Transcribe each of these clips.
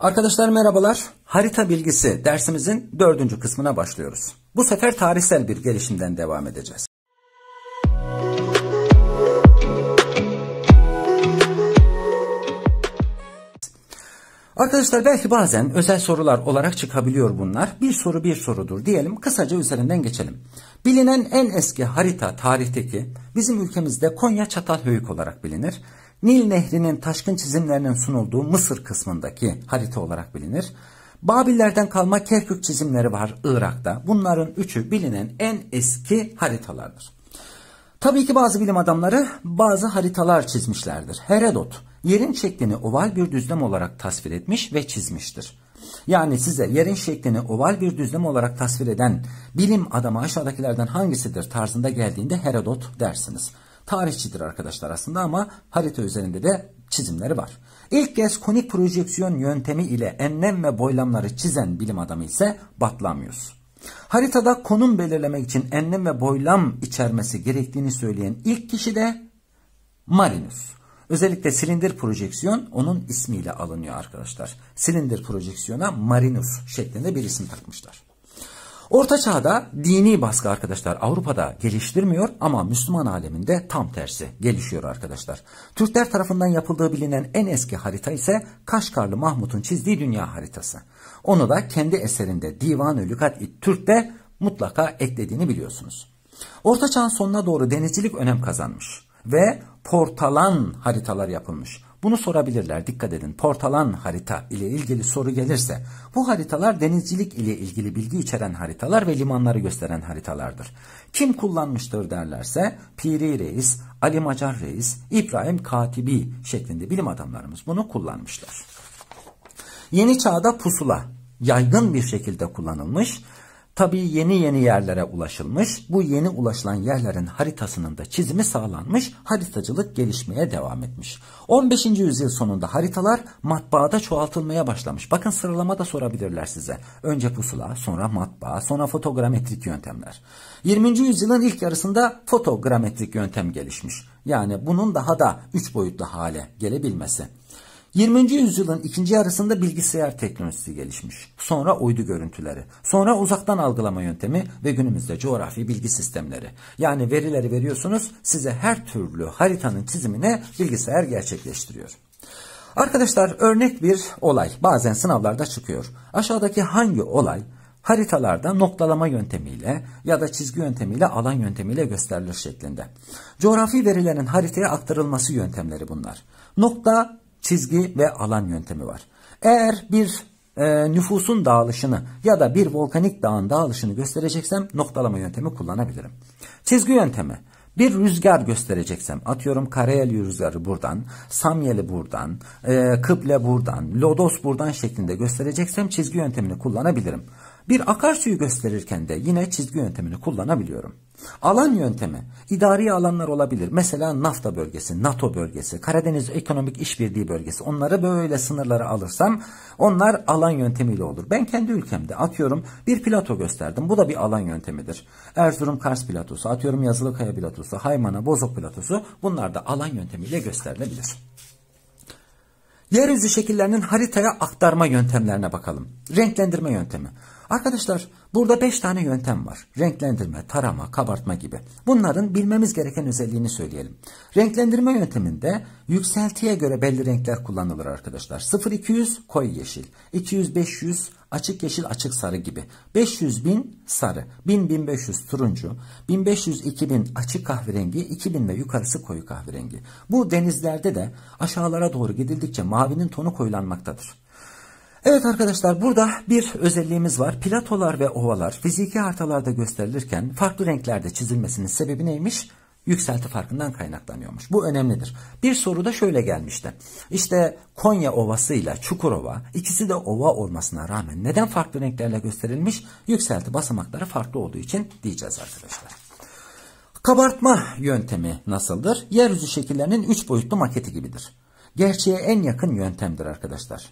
Arkadaşlar merhabalar. Harita bilgisi dersimizin dördüncü kısmına başlıyoruz. Bu sefer tarihsel bir gelişimden devam edeceğiz. Arkadaşlar belki bazen özel sorular olarak çıkabiliyor bunlar. Bir soru bir sorudur diyelim. Kısaca üzerinden geçelim. Bilinen en eski harita tarihteki bizim ülkemizde Konya Çatalhöyük olarak bilinir. Nil Nehri'nin taşkın çizimlerinin sunulduğu Mısır kısmındaki harita olarak bilinir. Babillerden kalma Kerkük çizimleri var Irak'ta. Bunların üçü bilinen en eski haritalardır. Tabii ki bazı bilim adamları bazı haritalar çizmişlerdir. Herodot yerin şeklini oval bir düzlem olarak tasvir etmiş ve çizmiştir. Yani size yerin şeklini oval bir düzlem olarak tasvir eden bilim adamı aşağıdakilerden hangisidir tarzında geldiğinde Herodot dersiniz. Tarihçidir arkadaşlar aslında ama harita üzerinde de çizimleri var. İlk kez konik projeksiyon yöntemi ile enlem ve boylamları çizen bilim adamı ise Batlamyus. Haritada konum belirlemek için enlem ve boylam içermesi gerektiğini söyleyen ilk kişi de Marinus. Özellikle silindir projeksiyon onun ismiyle alınıyor arkadaşlar. Silindir projeksiyona Marinus şeklinde bir isim takmışlar. Orta Çağ'da dini baskı arkadaşlar Avrupa'da geliştirmiyor ama Müslüman aleminde tam tersi gelişiyor arkadaşlar. Türkler tarafından yapıldığı bilinen en eski harita ise Kaşgarlı Mahmut'un çizdiği dünya haritası. Onu da kendi eserinde Divan-ı Lükat-i Türk'te mutlaka eklediğini biliyorsunuz. Orta Çağ'ın sonuna doğru denizcilik önem kazanmış ve portalan haritalar yapılmış. Bunu sorabilirler. Dikkat edin. Portalan harita ile ilgili soru gelirse bu haritalar denizcilik ile ilgili bilgi içeren haritalar ve limanları gösteren haritalardır. Kim kullanmıştır derlerse Piri Reis, Ali Macar Reis, İbrahim Katibi şeklinde bilim adamlarımız bunu kullanmışlar. Yeni çağda pusula yaygın bir şekilde kullanılmış Tabii yeni yeni yerlere ulaşılmış, bu yeni ulaşılan yerlerin haritasının da çizimi sağlanmış, haritacılık gelişmeye devam etmiş. 15. yüzyıl sonunda haritalar matbaada çoğaltılmaya başlamış. Bakın sıralama da sorabilirler size. Önce pusula, sonra matbaa, sonra fotogrametrik yöntemler. 20. yüzyılın ilk yarısında fotogrametrik yöntem gelişmiş. Yani bunun daha da 3 boyutlu hale gelebilmesi. 20. yüzyılın ikinci yarısında bilgisayar teknolojisi gelişmiş. Sonra uydu görüntüleri. Sonra uzaktan algılama yöntemi ve günümüzde coğrafi bilgi sistemleri. Yani verileri veriyorsunuz size her türlü haritanın çizimine bilgisayar gerçekleştiriyor. Arkadaşlar örnek bir olay bazen sınavlarda çıkıyor. Aşağıdaki hangi olay haritalarda noktalama yöntemiyle ya da çizgi yöntemiyle alan yöntemiyle gösterilir şeklinde. Coğrafi verilerin haritaya aktarılması yöntemleri bunlar. Nokta çizgi ve alan yöntemi var. Eğer bir e, nüfusun dağılışını ya da bir volkanik dağın dağılışını göstereceksem noktalama yöntemi kullanabilirim. Çizgi yöntemi. Bir rüzgar göstereceksem atıyorum Karayel rüzgarı buradan, Samyeli buradan, e, Kıble buradan, Lodos buradan şeklinde göstereceksem çizgi yöntemini kullanabilirim. Bir akarsuyu gösterirken de yine çizgi yöntemini kullanabiliyorum. Alan yöntemi, idari alanlar olabilir. Mesela NAFTA bölgesi, NATO bölgesi, Karadeniz Ekonomik İşbirliği bölgesi. Onları böyle sınırlara alırsam onlar alan yöntemiyle olur. Ben kendi ülkemde atıyorum bir plato gösterdim. Bu da bir alan yöntemidir. Erzurum Kars platosu, atıyorum Yazılıkaya platosu, Haymana Bozok platosu. Bunlar da alan yöntemiyle gösterilebilir. Yeryüzü şekillerinin haritaya aktarma yöntemlerine bakalım. Renklendirme yöntemi. Arkadaşlar burada 5 tane yöntem var. Renklendirme, tarama, kabartma gibi. Bunların bilmemiz gereken özelliğini söyleyelim. Renklendirme yönteminde yükseltiye göre belli renkler kullanılır arkadaşlar. 0-200 koyu yeşil, 200-500 açık yeşil açık sarı gibi. 500 1000 sarı, 1000 1500 turuncu, 1500 2000 açık kahverengi, 2000 ve yukarısı koyu kahverengi. Bu denizlerde de aşağılara doğru gidildikçe mavinin tonu koyulanmaktadır. Evet arkadaşlar burada bir özelliğimiz var. Platolar ve ovalar fiziki haritalarda gösterilirken farklı renklerde çizilmesinin sebebi neymiş? Yükselti farkından kaynaklanıyormuş. Bu önemlidir. Bir soru da şöyle gelmişti. İşte Konya Ovası ile Çukurova ikisi de ova olmasına rağmen neden farklı renklerle gösterilmiş? Yükselti basamakları farklı olduğu için diyeceğiz arkadaşlar. Kabartma yöntemi nasıldır? Yeryüzü şekillerinin 3 boyutlu maketi gibidir. Gerçeğe en yakın yöntemdir arkadaşlar.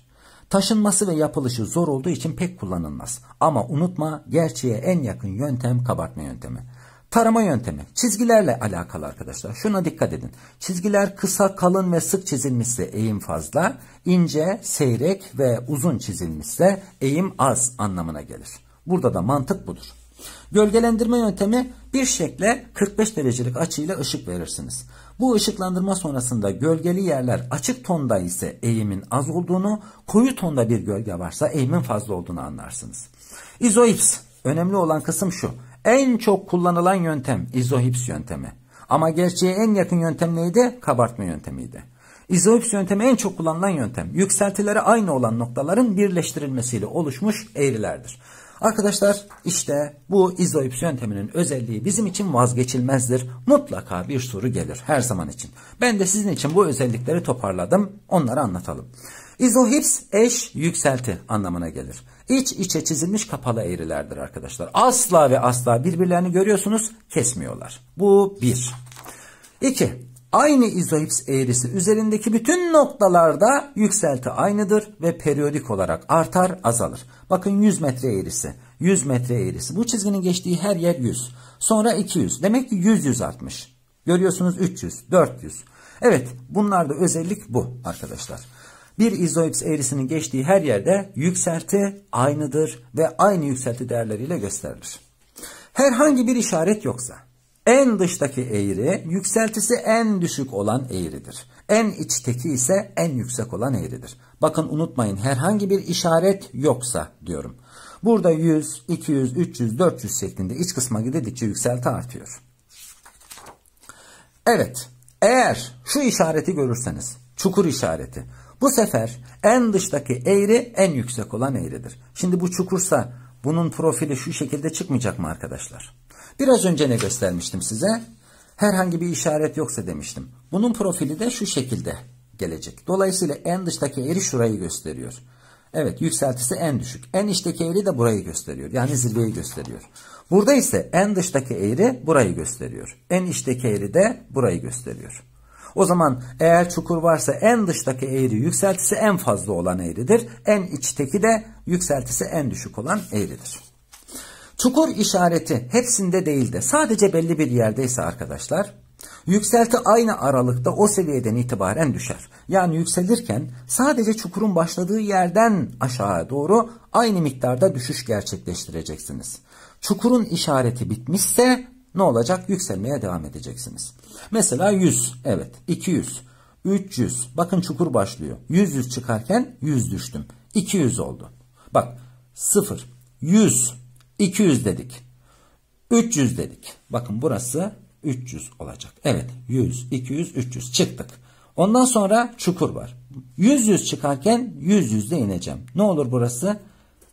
Taşınması ve yapılışı zor olduğu için pek kullanılmaz. Ama unutma gerçeğe en yakın yöntem kabartma yöntemi. Tarama yöntemi çizgilerle alakalı arkadaşlar. Şuna dikkat edin. Çizgiler kısa, kalın ve sık çizilmişse eğim fazla, ince, seyrek ve uzun çizilmişse eğim az anlamına gelir. Burada da mantık budur. Gölgelendirme yöntemi bir şekle 45 derecelik açıyla ışık verirsiniz. Bu ışıklandırma sonrasında gölgeli yerler açık tonda ise eğimin az olduğunu, koyu tonda bir gölge varsa eğimin fazla olduğunu anlarsınız. İzohips. Önemli olan kısım şu. En çok kullanılan yöntem izohips yöntemi. Ama gerçeğe en yakın yöntem neydi? Kabartma yöntemiydi. İzohips yöntemi en çok kullanılan yöntem. Yükseltileri aynı olan noktaların birleştirilmesiyle oluşmuş eğrilerdir. Arkadaşlar işte bu izoips yönteminin özelliği bizim için vazgeçilmezdir. Mutlaka bir soru gelir her zaman için. Ben de sizin için bu özellikleri toparladım. Onları anlatalım. İzohips eş yükselti anlamına gelir. İç içe çizilmiş kapalı eğrilerdir arkadaşlar. Asla ve asla birbirlerini görüyorsunuz kesmiyorlar. Bu bir. İki aynı izoips eğrisi üzerindeki bütün noktalarda yükselti aynıdır ve periyodik olarak artar azalır. Bakın 100 metre eğrisi 100 metre eğrisi bu çizginin geçtiği her yer 100 sonra 200 demek ki 100 100 artmış görüyorsunuz 300 400 evet bunlarda özellik bu arkadaşlar. Bir izoips eğrisinin geçtiği her yerde yükselti aynıdır ve aynı yükselti değerleriyle gösterilir. Herhangi bir işaret yoksa en dıştaki eğri yükseltisi en düşük olan eğridir. En içteki ise en yüksek olan eğridir. Bakın unutmayın herhangi bir işaret yoksa diyorum. Burada 100, 200, 300, 400 şeklinde iç kısma gidildikçe yükselti artıyor. Evet eğer şu işareti görürseniz çukur işareti. Bu sefer en dıştaki eğri en yüksek olan eğridir. Şimdi bu çukursa bunun profili şu şekilde çıkmayacak mı arkadaşlar? Biraz önce ne göstermiştim size? Herhangi bir işaret yoksa demiştim. Bunun profili de şu şekilde gelecek. Dolayısıyla en dıştaki eğri şurayı gösteriyor. Evet yükseltisi en düşük. En içteki eğri de burayı gösteriyor. Yani zirveyi gösteriyor. Burada ise en dıştaki eğri burayı gösteriyor. En içteki eğri de burayı gösteriyor. O zaman eğer çukur varsa en dıştaki eğri yükseltisi en fazla olan eğridir. En içteki de yükseltisi en düşük olan eğridir. Çukur işareti hepsinde değil de sadece belli bir yerdeyse arkadaşlar yükselti aynı aralıkta o seviyeden itibaren düşer. Yani yükselirken sadece çukurun başladığı yerden aşağı doğru aynı miktarda düşüş gerçekleştireceksiniz. Çukurun işareti bitmişse ne olacak? Yükselmeye devam edeceksiniz. Mesela 100, evet 200, 300. Bakın çukur başlıyor. 100 100 çıkarken 100 düştüm. 200 oldu. Bak 0, 100, 200 dedik. 300 dedik. Bakın burası 300 olacak. Evet 100, 200, 300 çıktık. Ondan sonra çukur var. 100 100 çıkarken 100 yüzde ineceğim. Ne olur burası?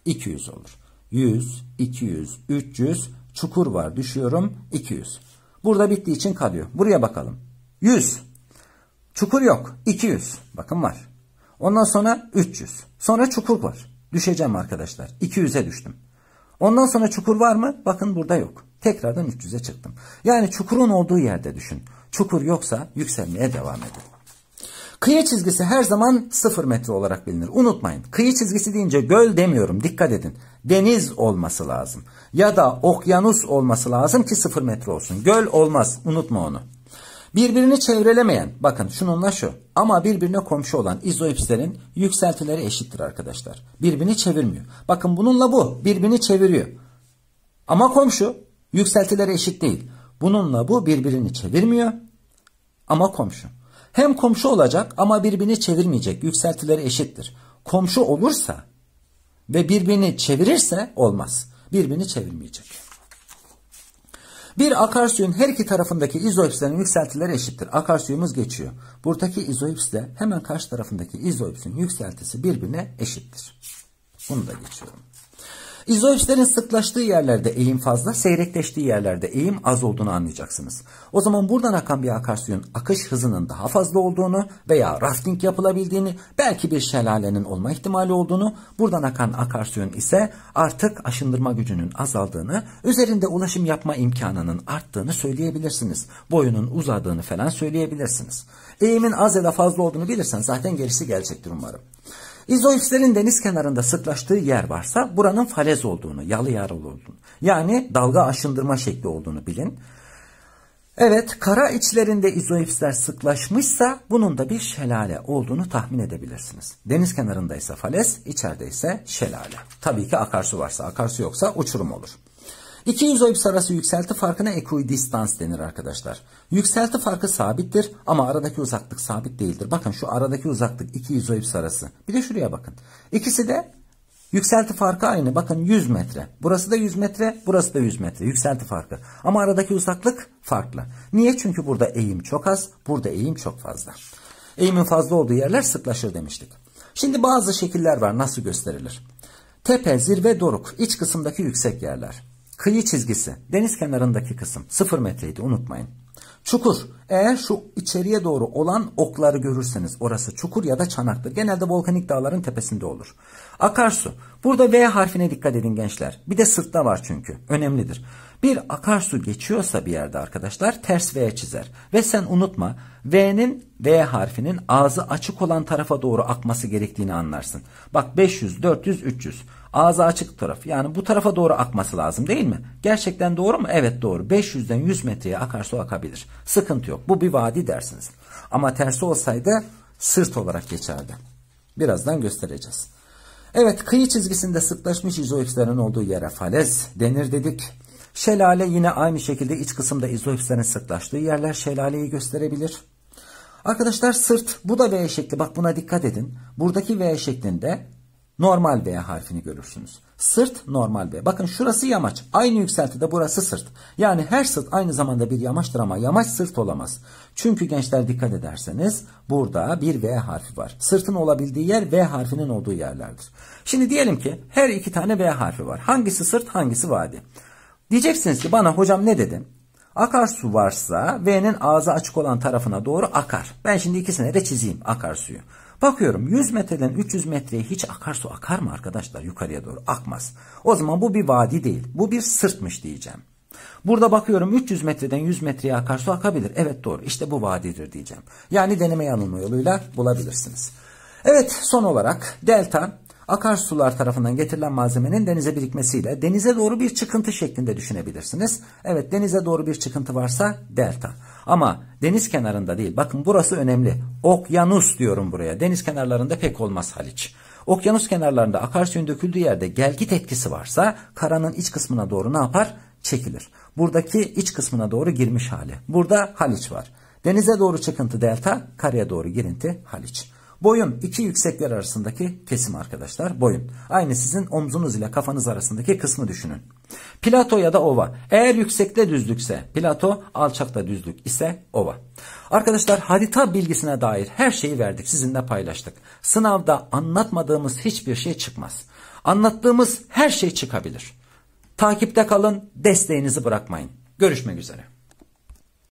200 olur. 100, 200, 300 çukur var düşüyorum 200. Burada bittiği için kalıyor. Buraya bakalım. 100. Çukur yok. 200. Bakın var. Ondan sonra 300. Sonra çukur var. Düşeceğim arkadaşlar. 200'e düştüm. Ondan sonra çukur var mı? Bakın burada yok. Tekrardan 300'e çıktım. Yani çukurun olduğu yerde düşün. Çukur yoksa yükselmeye devam edin. Kıyı çizgisi her zaman 0 metre olarak bilinir. Unutmayın. Kıyı çizgisi deyince göl demiyorum. Dikkat edin. Deniz olması lazım. Ya da okyanus olması lazım ki 0 metre olsun. Göl olmaz. Unutma onu. Birbirini çevrelemeyen, bakın şununla şu ama birbirine komşu olan izoipslerin yükseltileri eşittir arkadaşlar. Birbirini çevirmiyor. Bakın bununla bu birbirini çeviriyor. Ama komşu yükseltileri eşit değil. Bununla bu birbirini çevirmiyor ama komşu. Hem komşu olacak ama birbirini çevirmeyecek. Yükseltileri eşittir. Komşu olursa ve birbirini çevirirse olmaz. Birbirini çevirmeyecek. Bir akarsuyun her iki tarafındaki izoipslerin yükseltileri eşittir. Akarsuyumuz geçiyor. Buradaki izoipsle hemen karşı tarafındaki izoipsin yükseltisi birbirine eşittir. Bunu da geçiyorum. İzoipslerin sıklaştığı yerlerde eğim fazla, seyrekleştiği yerlerde eğim az olduğunu anlayacaksınız. O zaman buradan akan bir akarsuyun akış hızının daha fazla olduğunu veya rafting yapılabildiğini, belki bir şelalenin olma ihtimali olduğunu, buradan akan akarsuyun ise artık aşındırma gücünün azaldığını, üzerinde ulaşım yapma imkanının arttığını söyleyebilirsiniz. Boyunun uzadığını falan söyleyebilirsiniz. Eğimin az ya da fazla olduğunu bilirsen zaten gerisi gelecektir umarım. İzoipslerin deniz kenarında sıklaştığı yer varsa buranın falez olduğunu, yalı yaralı olduğunu yani dalga aşındırma şekli olduğunu bilin. Evet kara içlerinde izoipsler sıklaşmışsa bunun da bir şelale olduğunu tahmin edebilirsiniz. Deniz kenarındaysa falez, içeride ise şelale. Tabii ki akarsu varsa akarsu yoksa uçurum olur. 200 izoips arası yükselti farkına equidistance denir arkadaşlar. Yükselti farkı sabittir ama aradaki uzaklık sabit değildir. Bakın şu aradaki uzaklık 200 izoips arası. Bir de şuraya bakın. İkisi de Yükselti farkı aynı. Bakın 100 metre. Burası da 100 metre, burası da 100 metre. Yükselti farkı. Ama aradaki uzaklık farklı. Niye? Çünkü burada eğim çok az, burada eğim çok fazla. Eğimin fazla olduğu yerler sıklaşır demiştik. Şimdi bazı şekiller var. Nasıl gösterilir? Tepe, zirve, doruk. iç kısımdaki yüksek yerler. Kıyı çizgisi deniz kenarındaki kısım 0 metreydi unutmayın. Çukur eğer şu içeriye doğru olan okları görürseniz orası çukur ya da çanaktır. Genelde volkanik dağların tepesinde olur. Akarsu burada V harfine dikkat edin gençler. Bir de sırtta var çünkü önemlidir. Bir akarsu geçiyorsa bir yerde arkadaşlar ters V çizer. Ve sen unutma V'nin V harfinin ağzı açık olan tarafa doğru akması gerektiğini anlarsın. Bak 500, 400, 300 ağza açık taraf. Yani bu tarafa doğru akması lazım değil mi? Gerçekten doğru mu? Evet doğru. 500'den 100 metreye akarsu akabilir. Sıkıntı yok. Bu bir vadi dersiniz. Ama tersi olsaydı sırt olarak geçerdi. Birazdan göstereceğiz. Evet kıyı çizgisinde sıklaşmış izoipslerin olduğu yere falez denir dedik. Şelale yine aynı şekilde iç kısımda izoipslerin sıklaştığı yerler şelaleyi gösterebilir. Arkadaşlar sırt bu da V şekli bak buna dikkat edin. Buradaki V şeklinde normal B harfini görürsünüz. Sırt normal B. Bakın şurası yamaç. Aynı yükseltide burası sırt. Yani her sırt aynı zamanda bir yamaçtır ama yamaç sırt olamaz. Çünkü gençler dikkat ederseniz burada bir V harfi var. Sırtın olabildiği yer V harfinin olduğu yerlerdir. Şimdi diyelim ki her iki tane V harfi var. Hangisi sırt hangisi vadi? Diyeceksiniz ki bana hocam ne dedim? Akarsu varsa V'nin ağzı açık olan tarafına doğru akar. Ben şimdi ikisine de çizeyim akarsuyu. Bakıyorum 100 metreden 300 metreye hiç akarsu akar mı arkadaşlar yukarıya doğru? Akmaz. O zaman bu bir vadi değil. Bu bir sırtmış diyeceğim. Burada bakıyorum 300 metreden 100 metreye akarsu akabilir. Evet doğru işte bu vadidir diyeceğim. Yani deneme yanılma yoluyla bulabilirsiniz. Evet son olarak delta Akarsular tarafından getirilen malzemenin denize birikmesiyle denize doğru bir çıkıntı şeklinde düşünebilirsiniz. Evet denize doğru bir çıkıntı varsa delta. Ama deniz kenarında değil. Bakın burası önemli. Okyanus diyorum buraya. Deniz kenarlarında pek olmaz Haliç. Okyanus kenarlarında akarsuyun döküldüğü yerde gelgit etkisi varsa karanın iç kısmına doğru ne yapar? Çekilir. Buradaki iç kısmına doğru girmiş hali. Burada Haliç var. Denize doğru çıkıntı delta, karaya doğru girinti Haliç. Boyun iki yüksekler arasındaki kesim arkadaşlar. Boyun. Aynı sizin omzunuz ile kafanız arasındaki kısmı düşünün. Plato ya da ova. Eğer yüksekte düzlükse plato, alçakta düzlük ise ova. Arkadaşlar harita bilgisine dair her şeyi verdik. Sizinle paylaştık. Sınavda anlatmadığımız hiçbir şey çıkmaz. Anlattığımız her şey çıkabilir. Takipte kalın, desteğinizi bırakmayın. Görüşmek üzere.